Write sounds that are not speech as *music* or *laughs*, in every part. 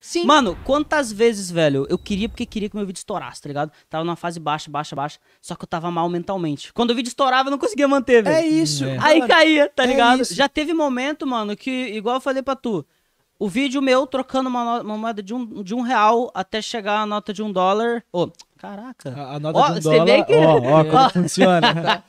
Sim. Mano, quantas vezes, velho, eu queria porque queria que meu vídeo estourasse, tá ligado? Tava numa fase baixa, baixa, baixa, só que eu tava mal mentalmente. Quando o vídeo estourava, eu não conseguia manter, velho. É isso. É. Aí caía, tá é ligado? Isso. Já teve momento, mano, que, igual eu falei pra tu, o vídeo meu trocando uma, uma moeda de um, de um real até chegar a nota de um dólar. Ô, oh, caraca. A, a nota oh, de um dólar, ó, ó, oh, como *laughs* funciona. *laughs*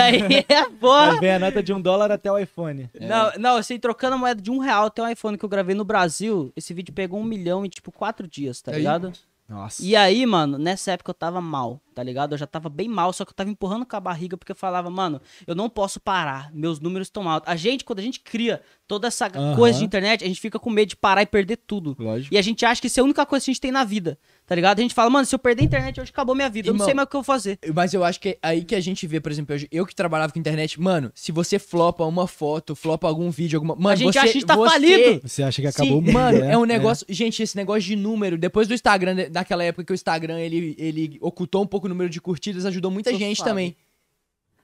aí é porra. vem a nota de um dólar até o iPhone. É. Não, não, assim, trocando a moeda de um real até o iPhone que eu gravei no Brasil, esse vídeo pegou um milhão em tipo quatro dias, tá ligado? Nossa. E aí, mano, nessa época eu tava mal tá ligado? Eu já tava bem mal, só que eu tava empurrando com a barriga porque eu falava, mano, eu não posso parar, meus números estão altos. A gente, quando a gente cria toda essa uhum. coisa de internet, a gente fica com medo de parar e perder tudo. Lógico. E a gente acha que isso é a única coisa que a gente tem na vida, tá ligado? A gente fala, mano, se eu perder a internet hoje, acabou minha vida, Irmão, eu não sei mais o que eu vou fazer. Mas eu acho que é aí que a gente vê, por exemplo, eu que trabalhava com internet, mano, se você flopa uma foto, flopa algum vídeo, alguma. Mano, a gente você, acha que a gente tá você... falido. Você acha que acabou Sim, Mano, é, é um é. negócio. É. Gente, esse negócio de número, depois do Instagram, daquela época que o Instagram ele, ele ocultou um pouco número de curtidas ajudou muita gente também.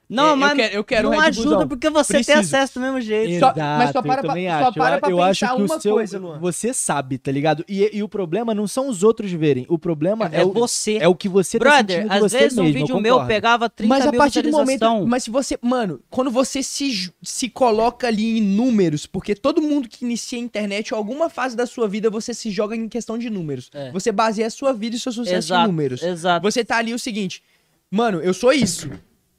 Não, é, mas eu quero, eu quero não ajuda porque você Preciso. tem acesso do mesmo jeito. Exato, só, mas só para, pra, acho. Só eu, acho que o seu, coisa, Luan. Você sabe, tá ligado? E, e, o problema não são os outros verem. O problema é, é o, você. É o que você tá Brother, tá sentindo às vezes mesmo, um vídeo meu pegava 30 mas a partir do momento, Mas se você... Mano, quando você se, se coloca ali em números, porque todo mundo que inicia a internet, ou alguma fase da sua vida, você se joga em questão de números. É. Você baseia a sua vida e seu sucesso exato, em números. Exato. Você tá ali o seguinte... Mano, eu sou isso.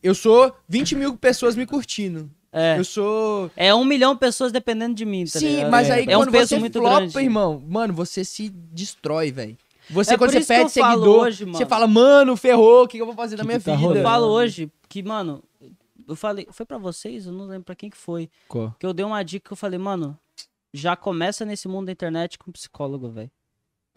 Eu sou 20 mil pessoas me curtindo. É. Eu sou. É um milhão de pessoas dependendo de mim, tá Sim, ligado? mas é. aí é. quando é um peso você muito flopa, grande. irmão, mano, você se destrói, velho. Você, é quando você perde seguidor, hoje, você fala, mano, ferrou, o que, que eu vou fazer que da minha que tá vida? Rolando? Eu falo hoje que, mano, eu falei, foi para vocês? Eu não lembro pra quem que foi. Que eu dei uma dica que eu falei, mano, já começa nesse mundo da internet com um psicólogo, velho.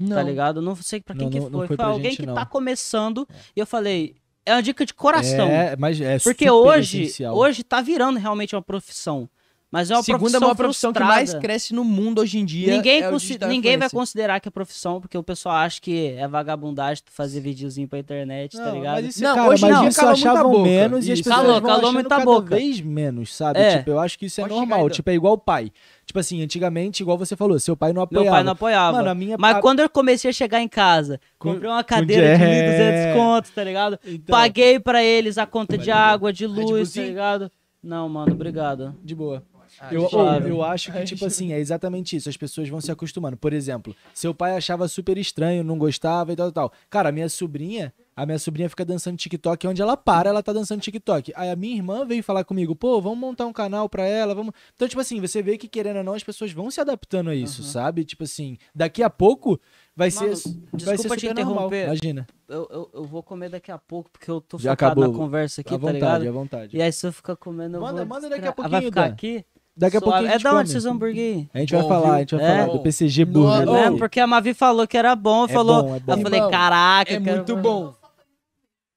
Tá ligado? Não sei pra quem não, que foi. Não foi, foi alguém gente, que não. tá começando. É. E eu falei, é uma dica de coração. É, mas é Porque hoje, essencial. hoje tá virando realmente uma profissão. Mas é uma Segunda profissão maior profissão que mais cresce no mundo hoje em dia. Ninguém, é ninguém vai considerar que é profissão, porque o pessoal acha que é vagabundagem tu fazer videozinho pra internet, tá não, tá ligado? Mas isso, é não, cara, hoje mas não, isso achava menos isso. e as pessoas calou, calou muita boca. cada vez menos, sabe? É. Tipo, eu acho que isso é Pode normal. Tipo, é igual o pai. Tipo assim, antigamente, igual você falou, seu pai não apoiava. Meu pai não apoiava. Mano, a minha Mas pa... quando eu comecei a chegar em casa, comprei uma cadeira de 1.200 contos, tá ligado? Então... Paguei pra eles a conta de água, de tipo luz, tá assim, ligado? Não, mano, obrigado. De boa. Ah, eu, eu acho que, tipo *laughs* assim, é exatamente isso. As pessoas vão se acostumando. Por exemplo, seu pai achava super estranho, não gostava e tal, tal. Cara, minha sobrinha a minha sobrinha fica dançando TikTok, onde ela para, ela tá dançando TikTok. Aí a minha irmã veio falar comigo, pô, vamos montar um canal pra ela, vamos. Então, tipo assim, você vê que querendo ou não, as pessoas vão se adaptando a isso, uhum. sabe? Tipo assim, daqui a pouco vai Mano, ser. Vai ser te interromper. Normal. Imagina. Eu, eu, eu, vou comer daqui a pouco, porque eu tô Já focado acabou. na conversa aqui, à tá vontade, ligado? À vontade, à vontade. E aí, se eu ficar comendo. Manda, vou... manda daqui a pouquinho. Ah, vai ficar aqui? Daqui a pouco a é gente É da onde esses hambúrguer? A gente vai falar, a gente vai é? falar do PCG é? Burger. Não, né? é, porque a Mavi falou que era bom, falou. Eu falei, caraca, É muito bom.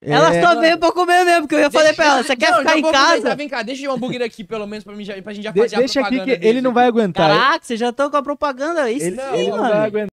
Ela é, só veio pra comer mesmo, porque eu ia falar pra ela, você quer não, ficar em casa? Comer, tá, vem cá, deixa o hambúrguer aqui, pelo menos, pra, mim, já, pra gente já fazer deixa a propaganda. Deixa aqui que ele não vai aguentar. Caraca, vocês já estão com a propaganda. Isso ele, sim, ele mano. não vai aguentar.